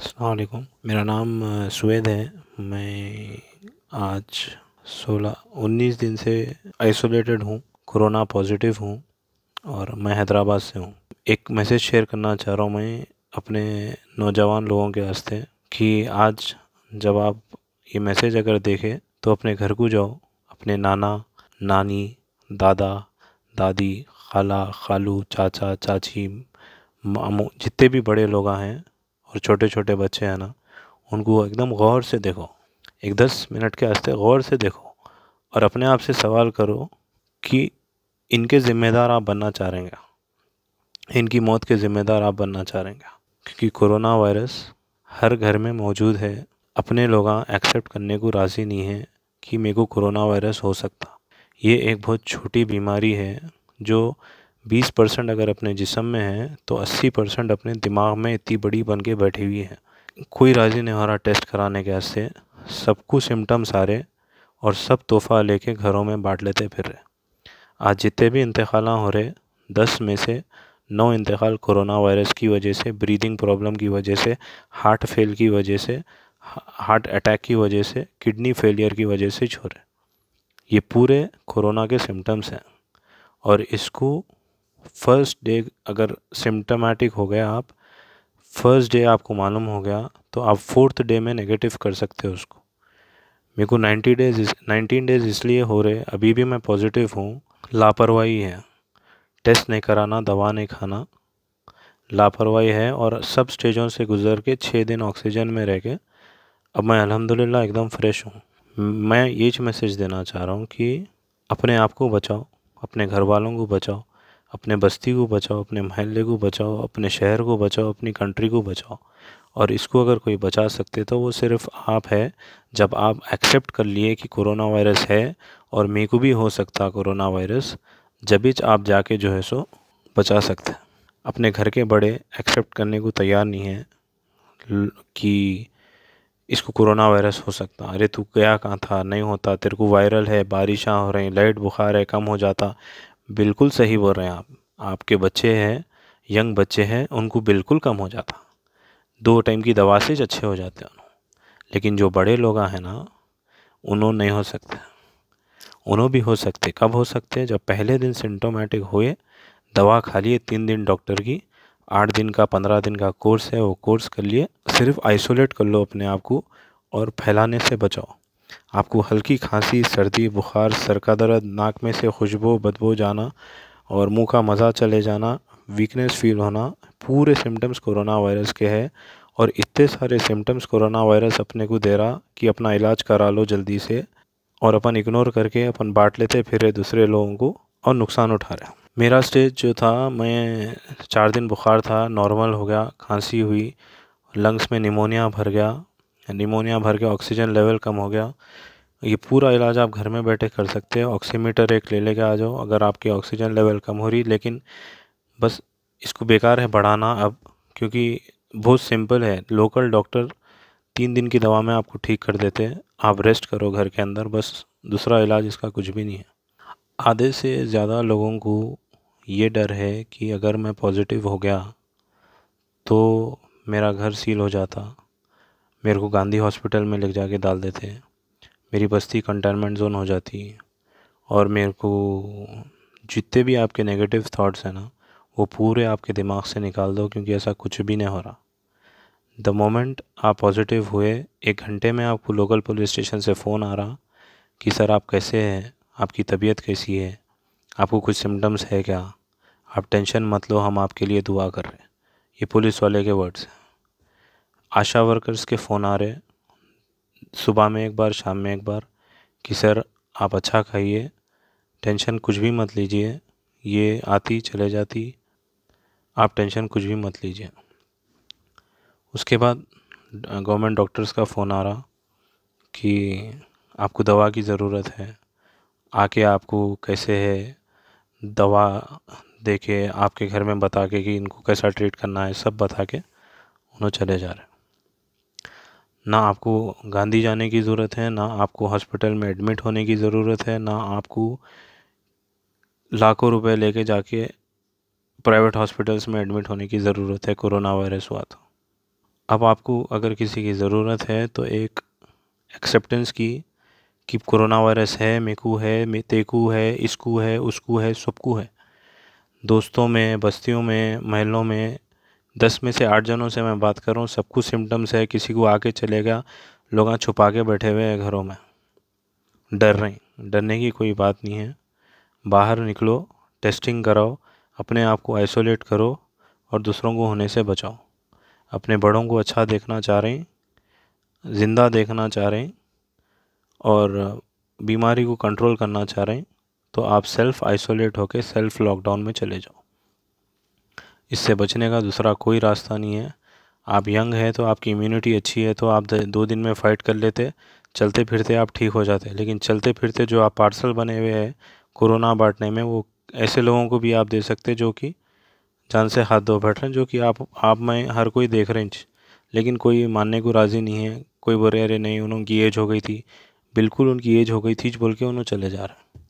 अलकुम मेरा नाम सुवेद है मैं आज 16 19 दिन से आइसोलेटेड हूँ कोरोना पॉजिटिव हूँ और मैं हैदराबाद से हूँ एक मैसेज शेयर करना चाह रहा हूँ मैं अपने नौजवान लोगों के वास्ते कि आज जब आप ये मैसेज अगर देखें तो अपने घर को जाओ अपने नाना नानी दादा दादी खाला खालू चाचा चाची मामू जितने भी बड़े लोग हैं और छोटे छोटे बच्चे हैं ना उनको एकदम गौर से देखो एक दस मिनट के आस्ते गौर से देखो और अपने आप से सवाल करो कि इनके ज़िम्मेदार आप बनना चाह रहे हैं इनकी मौत के ज़िम्मेदार आप बनना चाह रहे हैं क्योंकि कोरोना वायरस हर घर में मौजूद है अपने लोग एक्सेप्ट करने को राज़ी नहीं है कि मेरे को कोरोना वायरस हो सकता ये एक बहुत छोटी बीमारी है जो बीस परसेंट अगर अपने जिसम में है तो अस्सी परसेंट अपने दिमाग में इतनी बड़ी बन के बैठी हुई है कोई राजी नहीं हो रहा टेस्ट कराने के वास्ते सबको सिम्टम सारे और सब तोहफा लेके घरों में बांट लेते फिर रहे आज जितने भी इंतकाल हो रहे दस में से नौ इंतकाल कोरोना वायरस की वजह से ब्रीदिंग प्रॉब्लम की वजह से हार्ट फेल की वजह से हार्ट अटैक की वजह से किडनी फेलियर की वजह से छोड़े ये पूरे कोरोना के सिम्टम्स हैं और इसको फर्स्ट डे अगर सिम्टमेटिक हो गया आप फर्स्ट डे आपको मालूम हो गया तो आप फोर्थ डे में नेगेटिव कर सकते हो उसको मेरे को नाइन्टी डेज नाइन्टीन डेज इसलिए हो रहे अभी भी मैं पॉजिटिव हूँ लापरवाही है टेस्ट नहीं कराना दवा नहीं खाना लापरवाही है और सब स्टेजों से गुजर के छः दिन ऑक्सीजन में रह के अब मैं अलहमदिल्ला एकदम फ्रेश हूँ मैं ये मैसेज देना चाह रहा हूँ कि अपने आप को बचाओ अपने घर वालों को बचाओ अपने बस्ती को बचाओ अपने महल्ले को बचाओ अपने शहर को बचाओ अपनी कंट्री को बचाओ और इसको अगर कोई बचा सकते तो वो सिर्फ आप है जब आप एक्सेप्ट कर लिए कि कोरोना वायरस है और मे को भी हो सकता कोरोना वायरस जब आप जाके जो है सो बचा सकते हैं अपने घर के बड़े एक्सेप्ट करने को तैयार नहीं है कि इसको कोरोना वायरस हो सकता अरे तू गया कहाँ था नहीं होता तेरे को वायरल है बारिशाँ हो रही लाइट बुखार है कम हो जाता बिल्कुल सही बोल रहे हैं आप आपके बच्चे हैं यंग बच्चे हैं उनको बिल्कुल कम हो जाता दो टाइम की दवा से अच्छे हो जाते हैं लेकिन जो बड़े लोग हैं ना उन्हों नहीं हो सकते उन्हों भी हो सकते कब हो सकते जब पहले दिन सिम्टोमेटिक हुए दवा खा लिए तीन दिन डॉक्टर की आठ दिन का पंद्रह दिन का कोर्स है वो कोर्स कर लिए सिर्फ आइसोलेट कर लो अपने आप को और फैलाने से बचाओ आपको हल्की खांसी सर्दी बुखार सर का दर्द नाक में से खुशबू बदबू जाना और मुंह का मज़ा चले जाना वीकनेस फील होना पूरे सिम्टम्स कोरोना वायरस के हैं और इतने सारे सिम्टम्स कोरोना वायरस अपने को दे रहा कि अपना इलाज करा लो जल्दी से और अपन इग्नोर करके अपन बांट लेते फिर दूसरे लोगों को और नुकसान उठा रहे मेरा स्टेज जो था मैं चार दिन बुखार था नॉर्मल हो गया खांसी हुई लंग्स में निमोनिया भर गया निमोनिया भर के ऑक्सीजन लेवल कम हो गया ये पूरा इलाज आप घर में बैठे कर सकते हो ऑक्सीमीटर एक ले लेके आ जाओ अगर आपकी ऑक्सीजन लेवल कम हो रही लेकिन बस इसको बेकार है बढ़ाना अब क्योंकि बहुत सिंपल है लोकल डॉक्टर तीन दिन की दवा में आपको ठीक कर देते हैं आप रेस्ट करो घर के अंदर बस दूसरा इलाज इसका कुछ भी नहीं है आधे से ज़्यादा लोगों को ये डर है कि अगर मैं पॉजिटिव हो गया तो मेरा घर सील हो जाता मेरे को गांधी हॉस्पिटल में ले जाके डाल देते मेरी बस्ती कंटेनमेंट जोन हो जाती और मेरे को जितने भी आपके नेगेटिव थाट्स हैं ना वो पूरे आपके दिमाग से निकाल दो क्योंकि ऐसा कुछ भी नहीं हो रहा द मोमेंट आप पॉजिटिव हुए एक घंटे में आपको लोकल पुलिस स्टेशन से फ़ोन आ रहा कि सर आप कैसे हैं आपकी तबीयत कैसी है आपको कुछ सिम्टम्स है क्या आप टेंशन मत लो हम आपके लिए दुआ कर रहे हैं ये पुलिस वाले के वर्ड्स हैं आशा वर्कर्स के फ़ोन आ रहे सुबह में एक बार शाम में एक बार कि सर आप अच्छा खाइए टेंशन कुछ भी मत लीजिए ये आती चले जाती आप टेंशन कुछ भी मत लीजिए उसके बाद गवर्नमेंट डॉक्टर्स का फ़ोन आ रहा कि आपको दवा की ज़रूरत है आके आपको कैसे है दवा दे के आपके घर में बता के कि इनको कैसा ट्रीट करना है सब बता के उन्होंने चले जा रहे हैं ना आपको गांधी जाने की ज़रूरत है ना आपको हॉस्पिटल में एडमिट होने की ज़रूरत है ना आपको लाखों रुपए लेके जाके प्राइवेट हॉस्पिटल्स में एडमिट होने की ज़रूरत है कोरोना वायरस हुआ तो अब आपको अगर किसी की ज़रूरत है तो एक एक्सेप्टेंस की कि कोरोना वायरस है मेकू है मे तेकू है इसकू है उसकू है सबकू है दोस्तों में बस्तियों में महलों में दस में से आठ जनों से मैं बात करूँ सबको सिम्टम्स है किसी को आके चलेगा लोग छुपा के बैठे हुए हैं घरों में डर रहे हैं डरने की कोई बात नहीं है बाहर निकलो टेस्टिंग कराओ अपने आप को आइसोलेट करो और दूसरों को होने से बचाओ अपने बड़ों को अच्छा देखना चाह रहे हैं ज़िंदा देखना चाह रहे हैं और बीमारी को कंट्रोल करना चाह रहे हैं तो आप सेल्फ़ आइसोलेट होकर सेल्फ़ लॉकडाउन में चले जाओ इससे बचने का दूसरा कोई रास्ता नहीं है आप यंग हैं तो आपकी इम्यूनिटी अच्छी है तो आप दो दिन में फ़ाइट कर लेते चलते फिरते आप ठीक हो जाते लेकिन चलते फिरते जो आप पार्सल बने हुए हैं कोरोना बांटने में वो ऐसे लोगों को भी आप दे सकते जो कि जान से हाथ धो बैठ रहे हैं जो कि आप आप में हर कोई देख रहे हैं लेकिन कोई मानने को राज़ी नहीं है कोई बुरे अरे नहीं उन्होंने एज हो गई थी बिल्कुल उनकी एज हो गई थी बोल के उन्होंने चले जा रहे हैं